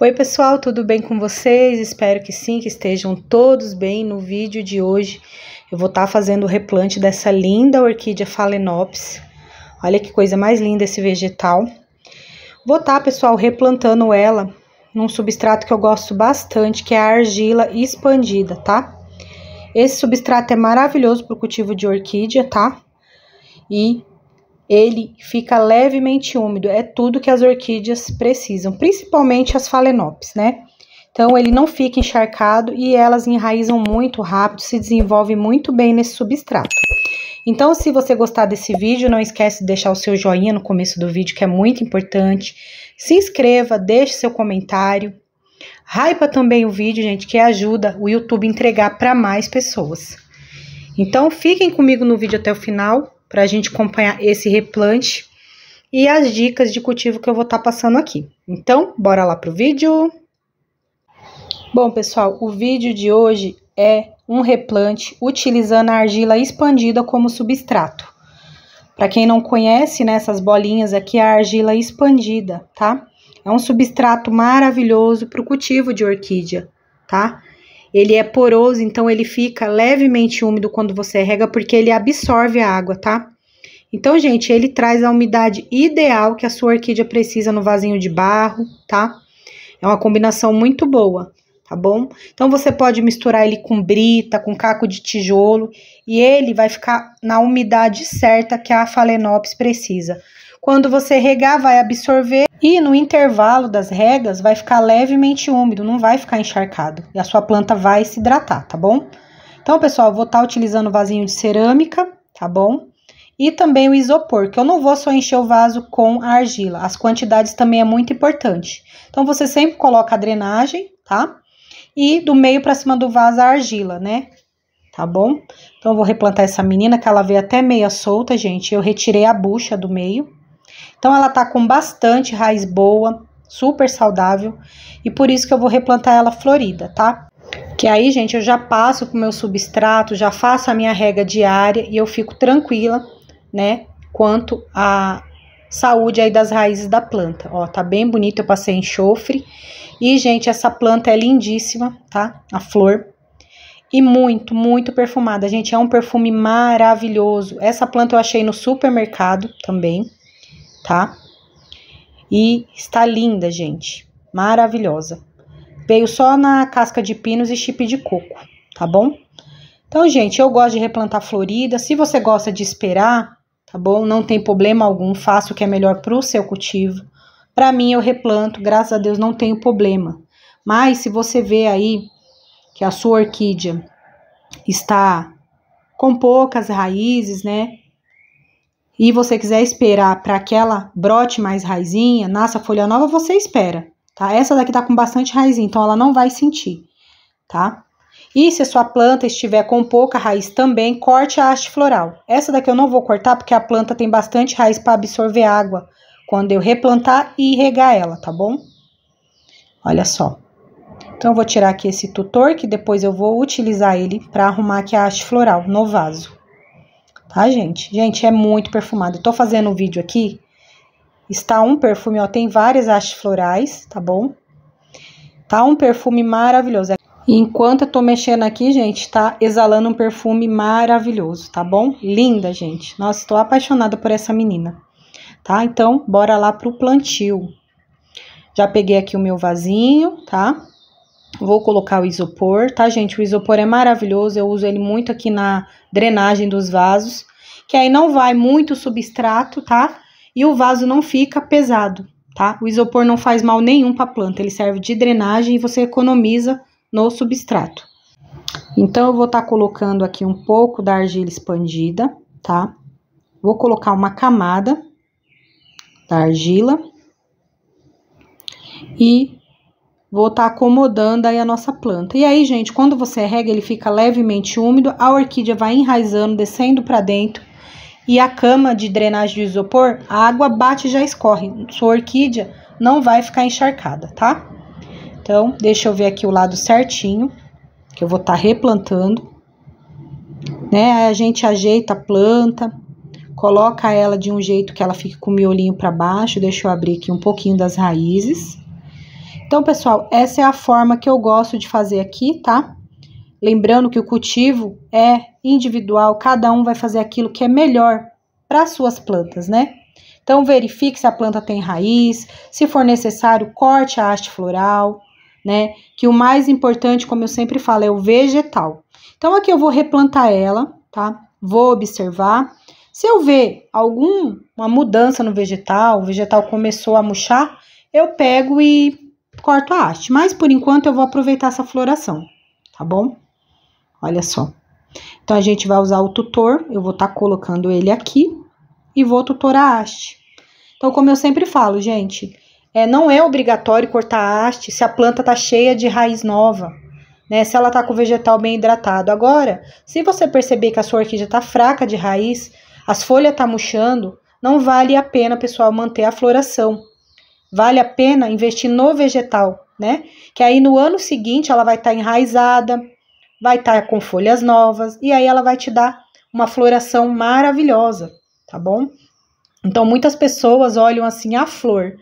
Oi, pessoal, tudo bem com vocês? Espero que sim, que estejam todos bem. No vídeo de hoje, eu vou estar tá fazendo o replante dessa linda orquídea Phalaenopsis. Olha que coisa mais linda esse vegetal. Vou estar, tá, pessoal, replantando ela num substrato que eu gosto bastante, que é a argila expandida, tá? Esse substrato é maravilhoso para o cultivo de orquídea, tá? E ele fica levemente úmido. É tudo que as orquídeas precisam, principalmente as falenopes, né? Então ele não fica encharcado e elas enraizam muito rápido, se desenvolvem muito bem nesse substrato. Então, se você gostar desse vídeo, não esquece de deixar o seu joinha no começo do vídeo, que é muito importante. Se inscreva, deixe seu comentário. Raipa também o vídeo, gente, que ajuda o YouTube a entregar para mais pessoas. Então, fiquem comigo no vídeo até o final para a gente acompanhar esse replante e as dicas de cultivo que eu vou estar tá passando aqui. Então, bora lá pro vídeo. Bom, pessoal, o vídeo de hoje é um replante utilizando a argila expandida como substrato. Para quem não conhece, nessas né, bolinhas aqui, é a argila expandida, tá? É um substrato maravilhoso para o cultivo de orquídea, tá? Ele é poroso, então ele fica levemente úmido quando você rega, porque ele absorve a água, tá? Então, gente, ele traz a umidade ideal que a sua orquídea precisa no vasinho de barro, tá? É uma combinação muito boa, tá bom? Então, você pode misturar ele com brita, com caco de tijolo, e ele vai ficar na umidade certa que a Phalaenopsis precisa. Quando você regar, vai absorver e no intervalo das regas vai ficar levemente úmido, não vai ficar encharcado e a sua planta vai se hidratar, tá bom? Então, pessoal, vou estar tá utilizando vasinho de cerâmica, tá bom? E também o isopor, que eu não vou só encher o vaso com argila, as quantidades também é muito importante. Então, você sempre coloca a drenagem, tá? E do meio para cima do vaso a argila, né? Tá bom? Então, eu vou replantar essa menina, que ela veio até meia solta, gente. Eu retirei a bucha do meio, então ela tá com bastante raiz boa, super saudável, e por isso que eu vou replantar ela florida, tá? Que aí, gente, eu já passo pro o meu substrato, já faço a minha rega diária e eu fico tranquila, né, quanto à saúde aí das raízes da planta. Ó, tá bem bonito, eu passei enxofre. E, gente, essa planta é lindíssima, tá? A flor. E muito, muito perfumada. Gente, é um perfume maravilhoso. Essa planta eu achei no supermercado também tá? E está linda, gente. Maravilhosa. Veio só na casca de pinos e chip de coco, tá bom? Então, gente, eu gosto de replantar florida. Se você gosta de esperar, tá bom? Não tem problema algum, faça o que é melhor para o seu cultivo. Para mim, eu replanto, graças a Deus não tenho problema. Mas se você vê aí que a sua orquídea está com poucas raízes, né? e você quiser esperar para que ela brote mais raizinha, nasça folha nova, você espera, tá? Essa daqui tá com bastante raizinha, então ela não vai sentir, tá? E se a sua planta estiver com pouca raiz também, corte a haste floral. Essa daqui eu não vou cortar porque a planta tem bastante raiz para absorver água quando eu replantar e regar ela, tá bom? Olha só. Então eu vou tirar aqui esse tutor que depois eu vou utilizar ele para arrumar aqui a haste floral no vaso tá, gente? Gente, é muito perfumado. Eu tô fazendo um vídeo aqui, está um perfume, ó, tem várias hastes florais, tá bom? Tá um perfume maravilhoso. enquanto eu tô mexendo aqui, gente, tá exalando um perfume maravilhoso, tá bom? Linda, gente. Nossa, estou apaixonada por essa menina. Tá? Então, bora lá pro plantio. Já peguei aqui o meu vasinho, tá? Vou colocar o isopor, tá, gente? O isopor é maravilhoso, eu uso ele muito aqui na drenagem dos vasos, que aí não vai muito substrato, tá? E o vaso não fica pesado, tá? O isopor não faz mal nenhum para a planta, ele serve de drenagem e você economiza no substrato. Então, eu vou estar tá colocando aqui um pouco da argila expandida, tá? Vou colocar uma camada da argila e vou estar tá acomodando aí a nossa planta. E aí, gente, quando você rega, ele fica levemente úmido, a orquídea vai enraizando, descendo para dentro. E a cama de drenagem de isopor, a água bate e já escorre. Sua orquídea não vai ficar encharcada, tá? Então, deixa eu ver aqui o lado certinho, que eu vou estar tá replantando. Né? Aí a gente ajeita a planta, coloca ela de um jeito que ela fique com o miolinho para baixo. Deixa eu abrir aqui um pouquinho das raízes. Então, pessoal, essa é a forma que eu gosto de fazer aqui, tá? Lembrando que o cultivo é individual, cada um vai fazer aquilo que é melhor para suas plantas, né? Então, verifique se a planta tem raiz, se for necessário, corte a haste floral, né? Que o mais importante, como eu sempre falo, é o vegetal. Então, aqui eu vou replantar ela, tá? Vou observar. Se eu ver alguma mudança no vegetal, o vegetal começou a murchar, eu pego e corto a haste. Mas, por enquanto, eu vou aproveitar essa floração, tá bom? Olha só. Então, a gente vai usar o tutor, eu vou estar tá colocando ele aqui e vou tutorar a haste. Então, como eu sempre falo, gente, é, não é obrigatório cortar a haste se a planta tá cheia de raiz nova, né? Se ela tá com o vegetal bem hidratado. Agora, se você perceber que a sua orquídea tá fraca de raiz, as folhas tá murchando, não vale a pena, pessoal, manter a floração. Vale a pena investir no vegetal, né? Que aí no ano seguinte ela vai estar tá enraizada, vai estar tá com folhas novas e aí ela vai te dar uma floração maravilhosa, tá bom? Então muitas pessoas olham assim a ah, flor,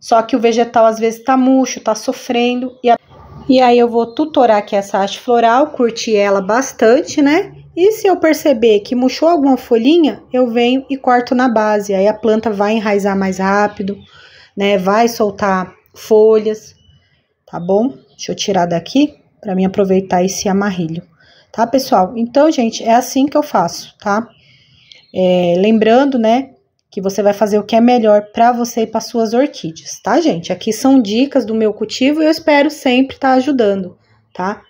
só que o vegetal às vezes tá murcho, tá sofrendo e a... E aí eu vou tutorar aqui essa haste floral, curtir ela bastante, né? E se eu perceber que murchou alguma folhinha, eu venho e corto na base. Aí a planta vai enraizar mais rápido, né? Vai soltar folhas, tá bom? Deixa eu tirar daqui para mim aproveitar esse amarrilho, tá, pessoal? Então, gente, é assim que eu faço, tá? É, lembrando, né, que você vai fazer o que é melhor para você e para suas orquídeas, tá, gente? Aqui são dicas do meu cultivo e eu espero sempre estar tá ajudando, tá?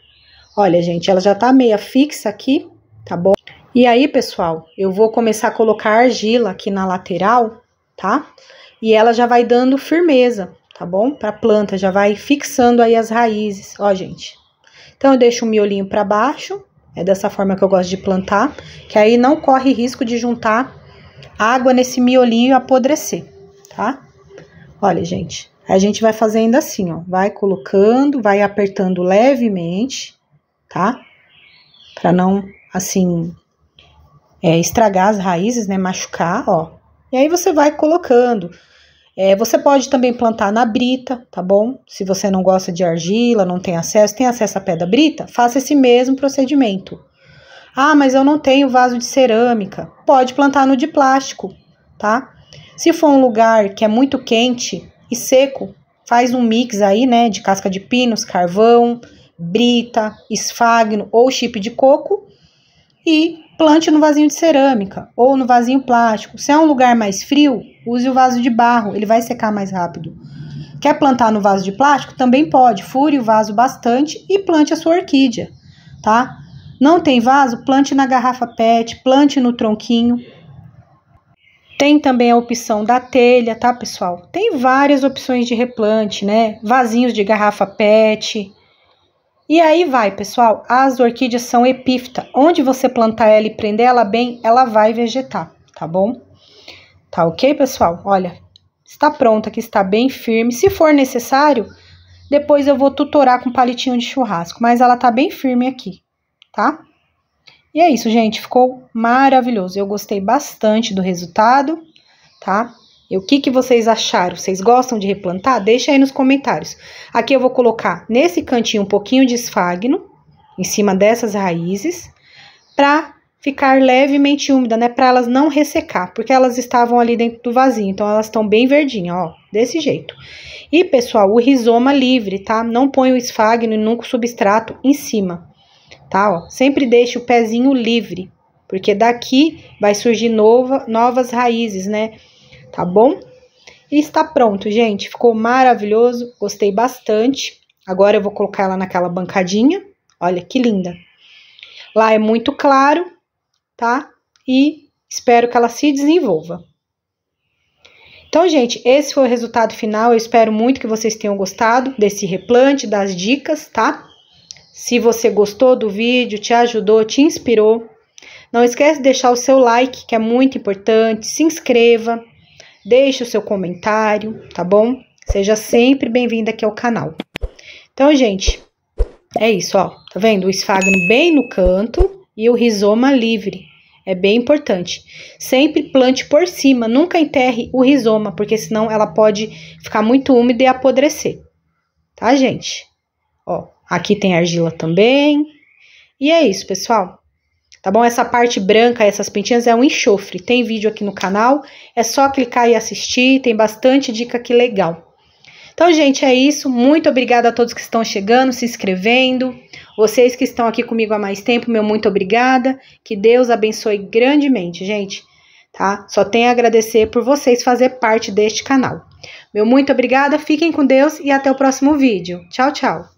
Olha, gente, ela já tá meia fixa aqui, tá bom? E aí, pessoal, eu vou começar a colocar argila aqui na lateral, tá? e ela já vai dando firmeza, tá bom? Para a planta, já vai fixando aí as raízes, ó, gente. Então, eu deixo o miolinho para baixo, é dessa forma que eu gosto de plantar, que aí não corre risco de juntar água nesse miolinho e apodrecer, tá? Olha, gente, a gente vai fazendo assim, ó, vai colocando, vai apertando levemente, tá? Para não, assim, é, estragar as raízes, né, machucar, ó. E aí você vai colocando. É, você pode também plantar na brita, tá bom? Se você não gosta de argila, não tem acesso, tem acesso a pedra brita, faça esse mesmo procedimento. Ah, mas eu não tenho vaso de cerâmica. Pode plantar no de plástico, tá? Se for um lugar que é muito quente e seco, faz um mix aí, né, de casca de pinos, carvão, brita, esfagno ou chip de coco e plante no vasinho de cerâmica ou no vasinho plástico. Se é um lugar mais frio, use o vaso de barro, ele vai secar mais rápido. Quer plantar no vaso de plástico? Também pode. Fure o vaso bastante e plante a sua orquídea, tá? Não tem vaso? Plante na garrafa PET, plante no tronquinho. Tem também a opção da telha, tá, pessoal? Tem várias opções de replante, né? Vasinhos de garrafa PET, e aí vai, pessoal, as orquídeas são epífita. Onde você plantar ela e prender ela bem, ela vai vegetar, tá bom? Tá ok, pessoal? Olha, está pronta, aqui está bem firme. Se for necessário, depois eu vou tutorar com palitinho de churrasco, mas ela tá bem firme aqui, tá? E é isso, gente, ficou maravilhoso. Eu gostei bastante do resultado, tá? E o que, que vocês acharam? Vocês gostam de replantar? Deixa aí nos comentários. Aqui eu vou colocar nesse cantinho um pouquinho de esfagno, em cima dessas raízes, para ficar levemente úmida, né? Para elas não ressecar, porque elas estavam ali dentro do vasinho, então elas estão bem verdinhas, ó, desse jeito. E, pessoal, o rizoma livre, tá? Não põe o esfagno e nunca o substrato em cima, tá? Ó, sempre deixe o pezinho livre, porque daqui vai surgir nova, novas raízes, né? tá bom? E está pronto, gente. Ficou maravilhoso, gostei bastante. Agora eu vou colocar ela naquela bancadinha. Olha que linda. Lá é muito claro, tá? E espero que ela se desenvolva. Então, gente, esse foi o resultado final. Eu espero muito que vocês tenham gostado desse replante, das dicas, tá? Se você gostou do vídeo, te ajudou, te inspirou, não esquece de deixar o seu like, que é muito importante, se inscreva deixe o seu comentário, tá bom? Seja sempre bem-vindo aqui ao canal. Então, gente, é isso, ó. Tá vendo? O esfagno bem no canto e o rizoma livre. É bem importante. Sempre plante por cima, nunca enterre o rizoma, porque senão ela pode ficar muito úmida e apodrecer. Tá, gente? Ó, aqui tem argila também. E é isso, pessoal. Tá bom? Essa parte branca, essas pintinhas é um enxofre. Tem vídeo aqui no canal, é só clicar e assistir, tem bastante dica aqui legal. Então, gente, é isso. Muito obrigada a todos que estão chegando, se inscrevendo. Vocês que estão aqui comigo há mais tempo, meu muito obrigada. Que Deus abençoe grandemente, gente. Tá? Só tenho a agradecer por vocês fazer parte deste canal. Meu muito obrigada, fiquem com Deus e até o próximo vídeo. Tchau, tchau.